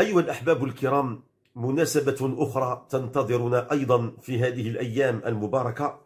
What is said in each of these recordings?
أيها الأحباب الكرام مناسبة أخرى تنتظرنا أيضا في هذه الأيام المباركة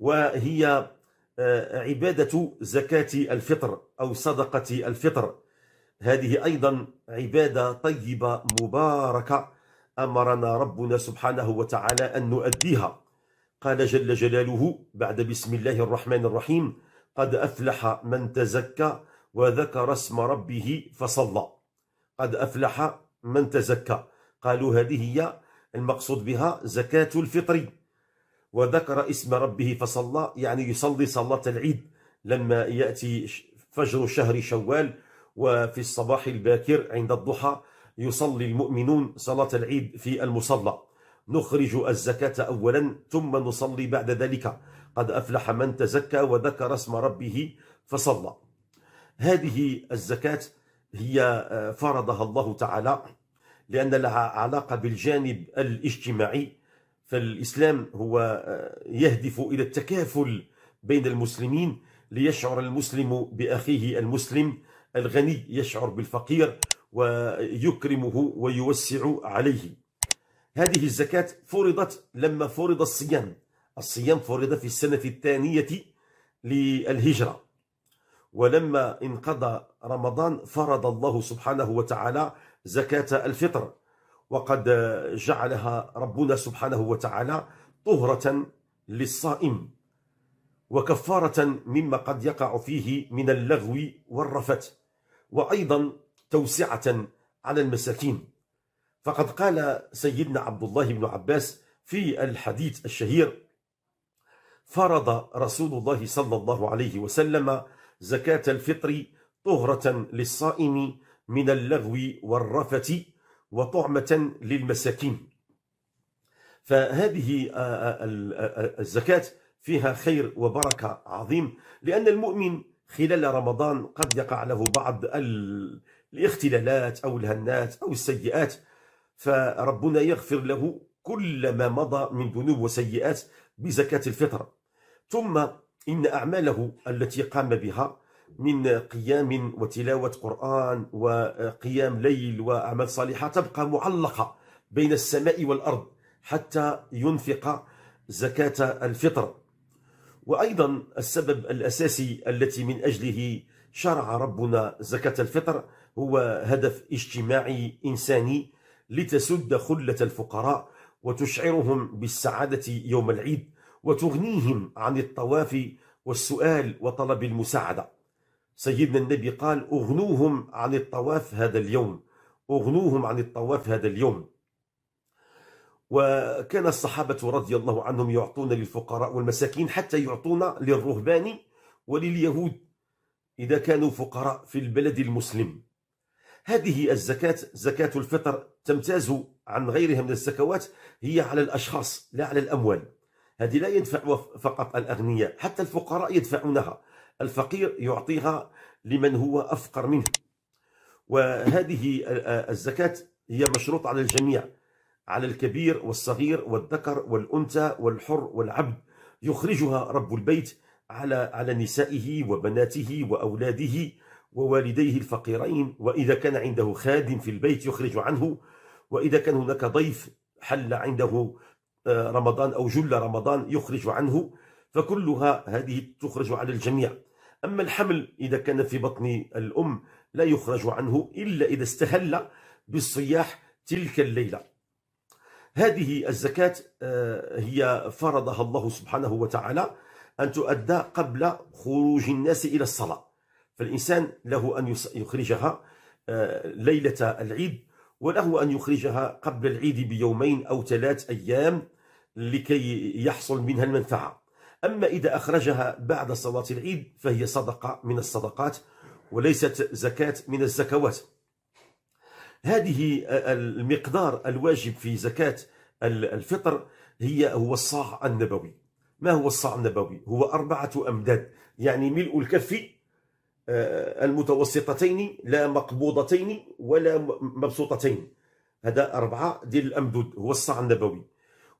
وهي آه، عبادة زكاة الفطر أو صدقة الفطر هذه أيضا عبادة طيبة مباركة أمرنا ربنا سبحانه وتعالى أن نؤديها قال جل جلاله بعد بسم الله الرحمن الرحيم قد أفلح من تزكى وذكر اسم ربه فصلى قد أفلح من تزكى قالوا هذه هي المقصود بها زكاة الفطر وذكر اسم ربه فصلى يعني يصلي صلاة العيد لما يأتي فجر شهر شوال وفي الصباح الباكر عند الضحى يصلي المؤمنون صلاة العيد في المصلى نخرج الزكاة أولا ثم نصلي بعد ذلك قد أفلح من تزكى وذكر اسم ربه فصلى هذه الزكاة هي آه، فرضها الله تعالى لأن لها علاقة بالجانب الاجتماعي فالإسلام هو آه، يهدف إلى التكافل بين المسلمين ليشعر المسلم بأخيه المسلم الغني يشعر بالفقير ويكرمه ويوسع عليه هذه الزكاة فرضت لما فرض الصيام الصيام فرض في السنة الثانية للهجرة ولما انقضى رمضان فرض الله سبحانه وتعالى زكاة الفطر وقد جعلها ربنا سبحانه وتعالى طهرة للصائم وكفارة مما قد يقع فيه من اللغو والرفث وأيضا توسعة على المساكين فقد قال سيدنا عبد الله بن عباس في الحديث الشهير فرض رسول الله صلى الله عليه وسلم زكاة الفطر طهرة للصائم من اللغو والرفث وطعمة للمساكين فهذه الزكاة فيها خير وبركة عظيم لأن المؤمن خلال رمضان قد يقع له بعض الاختلالات أو الهنات أو السيئات فربنا يغفر له كل ما مضى من ذنوب وسيئات بزكاة الفطر ثم إن أعماله التي قام بها من قيام وتلاوة قرآن وقيام ليل وأعمال صالحة تبقى معلقة بين السماء والأرض حتى ينفق زكاة الفطر وأيضا السبب الأساسي التي من أجله شرع ربنا زكاة الفطر هو هدف اجتماعي إنساني لتسد خلة الفقراء وتشعرهم بالسعادة يوم العيد وتغنيهم عن الطواف والسؤال وطلب المساعدة سيدنا النبي قال أغنوهم عن الطواف هذا اليوم أغنوهم عن الطواف هذا اليوم وكان الصحابة رضي الله عنهم يعطون للفقراء والمساكين حتى يعطون للرهبان ولليهود إذا كانوا فقراء في البلد المسلم هذه الزكاة زكاة الفطر تمتاز عن غيرها من الزكوات هي على الأشخاص لا على الأموال هذه لا يدفعها فقط الأغنياء حتى الفقراء يدفعونها الفقير يعطيها لمن هو أفقر منه وهذه الزكاة هي مشروطة على الجميع على الكبير والصغير والذكر والأنثى والحر والعبد يخرجها رب البيت على على نسائه وبناته وأولاده ووالديه الفقيرين وإذا كان عنده خادم في البيت يخرج عنه وإذا كان هناك ضيف حل عنده رمضان أو جل رمضان يخرج عنه فكلها هذه تخرج على الجميع أما الحمل إذا كان في بطن الأم لا يخرج عنه إلا إذا استهل بالصياح تلك الليلة هذه الزكاة آه، هي فرضها الله سبحانه وتعالى أن تؤدى قبل خروج الناس إلى الصلاة فالإنسان له أن يخرجها آه، ليلة العيد وله أن يخرجها قبل العيد بيومين أو ثلاث أيام لكي يحصل منها المنفعة أما إذا أخرجها بعد صلاة العيد فهي صدقة من الصدقات وليست زكاة من الزكوات هذه المقدار الواجب في زكاة الفطر هي هو الصاع النبوي ما هو الصاع النبوي؟ هو أربعة أمداد يعني ملء الكف آه، المتوسطتين لا مقبوضتين ولا مبسوطتين هذا أربعة ديال الأمدود هو الصاع النبوي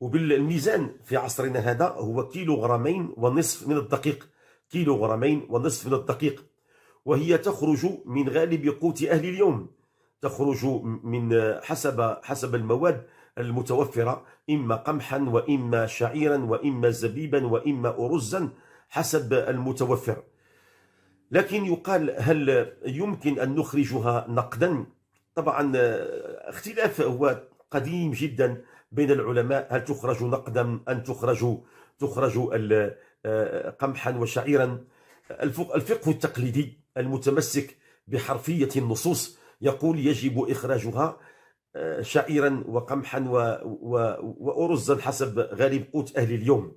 وبالميزان في عصرنا هذا هو كيلوغرامين ونصف من الدقيق كيلوغرامين ونصف من الدقيق وهي تخرج من غالب قوت أهل اليوم تخرج من حسب حسب المواد المتوفرة إما قمحا وإما شعيرا وإما زبيبا وإما أرزا حسب المتوفر لكن يقال هل يمكن أن نخرجها نقدا طبعا اختلاف هو قديم جدا بين العلماء هل تخرج نقدا أن تخرج تخرج آه، آه، قمحا وشعيرا الفقه التقليدي المتمسك بحرفية النصوص يقول يجب إخراجها آه، شعيرا وقمحا وأرزا حسب غالب قوت أهل اليوم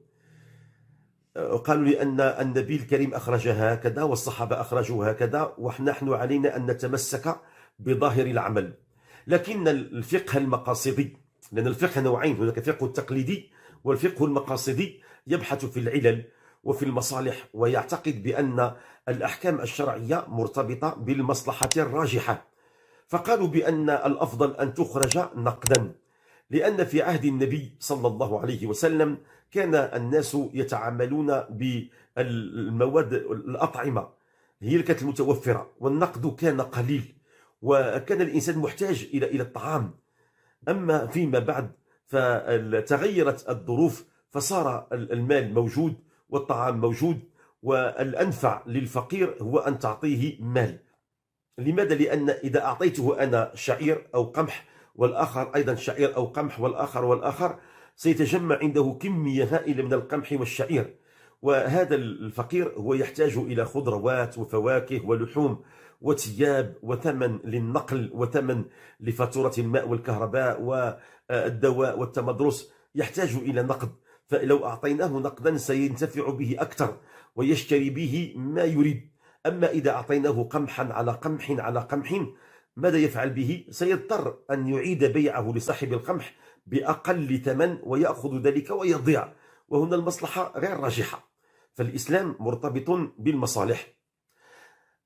قالوا لي أن النبي الكريم أخرجها هكذا والصحابة أخرجوا هكذا ونحن علينا أن نتمسك بظاهر العمل لكن الفقه المقاصدي لأن الفقه نوعين هناك فقه التقليدي والفقه المقاصدي يبحث في العلل وفي المصالح ويعتقد بأن الأحكام الشرعية مرتبطة بالمصلحة الراجحة فقالوا بأن الأفضل أن تخرج نقدا لأن في عهد النبي صلى الله عليه وسلم كان الناس يتعاملون بالمواد الأطعمة هي اللي كانت المتوفرة والنقد كان قليل وكان الإنسان محتاج إلى إلى الطعام أما فيما بعد فتغيرت الظروف فصار المال موجود والطعام موجود والأنفع للفقير هو أن تعطيه مال لماذا؟ لأن إذا أعطيته أنا شعير أو قمح والآخر أيضا شعير أو قمح والآخر والآخر سيتجمع عنده كمية هائلة من القمح والشعير وهذا الفقير هو يحتاج إلى خضروات وفواكه ولحوم وثياب وثمن للنقل وثمن لفاتورة الماء والكهرباء والدواء والتمدرس يحتاج إلى نقد فلو أعطيناه نقدا سينتفع به أكثر ويشتري به ما يريد أما إذا أعطيناه قمحا على قمح على قمح ماذا يفعل به؟ سيضطر أن يعيد بيعه لصاحب القمح بأقل ثمن ويأخذ ذلك ويضيع وهنا المصلحة غير راجحة فالإسلام مرتبط بالمصالح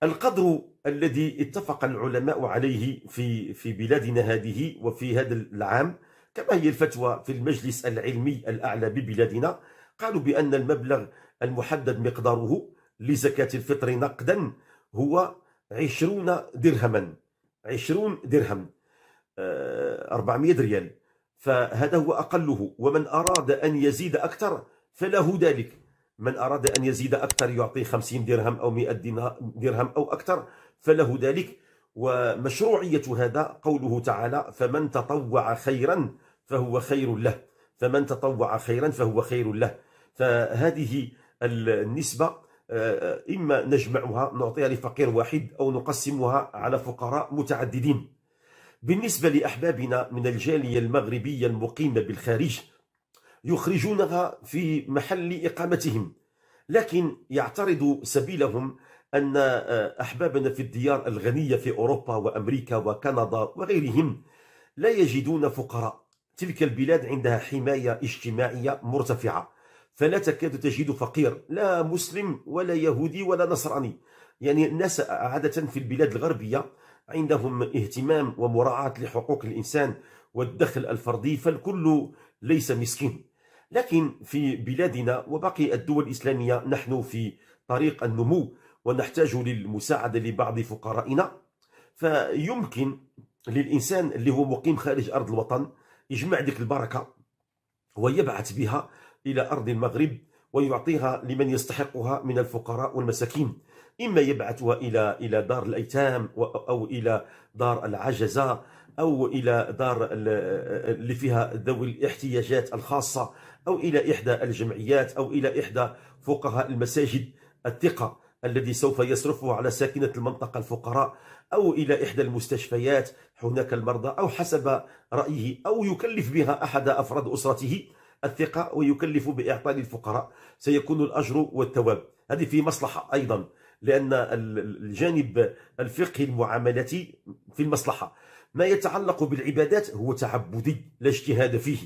القدر الذي اتفق العلماء عليه في في بلادنا هذه وفي هذا العام كما هي الفتوى في المجلس العلمي الأعلى ببلادنا قالوا بأن المبلغ المحدد مقداره لزكاة الفطر نقدا هو 20 درهما 20 درهم 400 آه، ريال فهذا هو أقله ومن أراد أن يزيد أكثر فله ذلك من أراد أن يزيد أكثر يعطي 50 درهم أو 100 درهم أو أكثر فله ذلك ومشروعية هذا قوله تعالى فمن تطوع خيرا فهو خير له فمن تطوع خيرا فهو خير له فهذه النسبة آه، إما نجمعها نعطيها لفقير واحد أو نقسمها على فقراء متعددين بالنسبة لأحبابنا من الجالية المغربية المقيمة بالخارج يخرجونها في محل إقامتهم لكن يعترض سبيلهم أن آه، أحبابنا في الديار الغنية في أوروبا وأمريكا وكندا وغيرهم لا يجدون فقراء تلك البلاد عندها حماية اجتماعية مرتفعة فلا تكاد تجد فقير لا مسلم ولا يهودي ولا نصراني يعني الناس عادة في البلاد الغربية عندهم اهتمام ومراعاة لحقوق الإنسان والدخل الفردي فالكل ليس مسكين لكن في بلادنا وباقي الدول الإسلامية نحن في طريق النمو ونحتاج للمساعدة لبعض فقرائنا فيمكن للإنسان اللي هو مقيم خارج أرض الوطن يجمع ديك البركة ويبعث بها إلى أرض المغرب ويعطيها لمن يستحقها من الفقراء والمساكين إما يبعثها إلى إلى دار الأيتام أو إلى دار العجزة أو إلى دار اللي فيها ذوي الاحتياجات الخاصة أو إلى إحدى الجمعيات أو إلى إحدى فقهاء المساجد الثقة الذي سوف يصرفه على ساكنة المنطقة الفقراء أو إلى إحدى المستشفيات هناك المرضى أو حسب رأيه أو يكلف بها أحد أفراد أسرته الثقة ويكلف بإعطاء للفقراء سيكون الأجر والثواب هذه في مصلحة أيضا لأن الجانب الفقهي المعاملتي في المصلحة ما يتعلق بالعبادات هو تعبدي لا اجتهاد فيه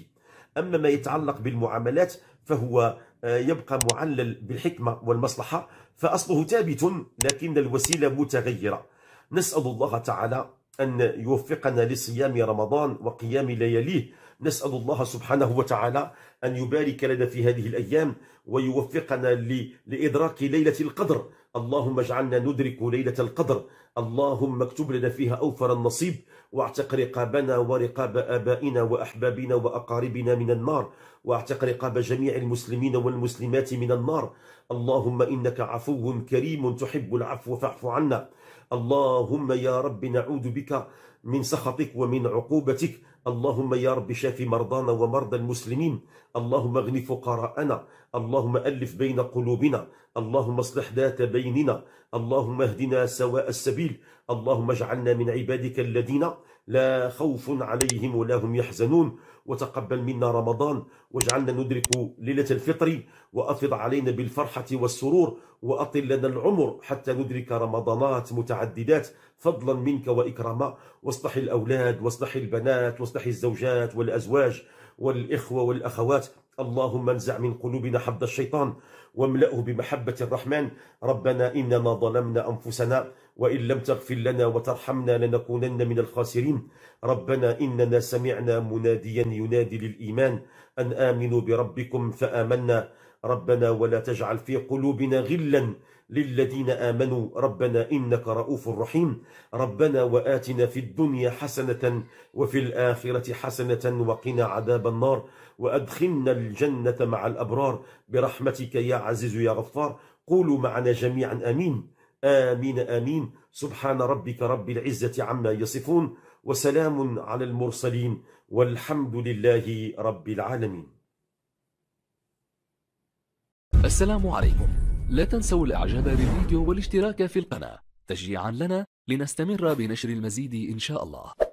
أما ما يتعلق بالمعاملات فهو آه، يبقى معلل بالحكمة والمصلحة فأصله ثابت لكن الوسيلة متغيرة نسأل الله تعالى أن يوفقنا لصيام رمضان وقيام لياليه نسأل الله سبحانه وتعالى أن يبارك لنا في هذه الأيام ويوفقنا لإدراك ليلة القدر اللهم اجعلنا ندرك ليلة القدر اللهم اكتب لنا فيها أوفر النصيب واعتق رقابنا ورقاب آبائنا وأحبابنا وأقاربنا من النار واعتق رقاب جميع المسلمين والمسلمات من النار اللهم إنك عفو كريم تحب العفو فاعف عنا اللهم يا رب نعوذ بك من سخطك ومن عقوبتك اللهم يا رب شاف مرضانا ومرضى المسلمين اللهم اغن فقراءنا اللهم ألف بين قلوبنا اللهم اصلح ذات بيننا اللهم اهدنا سواء السبيل اللهم اجعلنا من عبادك الذين لا خوف عليهم ولا هم يحزنون وتقبل منا رمضان واجعلنا ندرك ليلة الفطر وأفض علينا بالفرحة والسرور وأطل لنا العمر حتى ندرك رمضانات متعددات فضلا منك وإكراما واصلح الأولاد واصلح البنات واصلح الزوجات والأزواج والإخوة والأخوات اللهم انزع من قلوبنا حب الشيطان واملأه بمحبة الرحمن ربنا إننا ظلمنا أنفسنا وإن لم تغفر لنا وترحمنا لنكونن من الخاسرين ربنا إننا سمعنا مناديا ينادي للإيمان أن آمنوا بربكم فآمنا ربنا ولا تجعل في قلوبنا غلا للذين آمنوا ربنا إنك رؤوف رحيم ربنا وآتنا في الدنيا حسنة وفي الآخرة حسنة وقنا عذاب النار وأدخلنا الجنة مع الأبرار برحمتك يا عزيز يا غفار قولوا معنا جميعا أمين آمين آمين سبحان ربك رب العزة عما يصفون وسلام على المرسلين والحمد لله رب العالمين السلام عليكم لا تنسوا الاعجاب بالفيديو والاشتراك في القناة تشجيعا لنا لنستمر بنشر المزيد إن شاء الله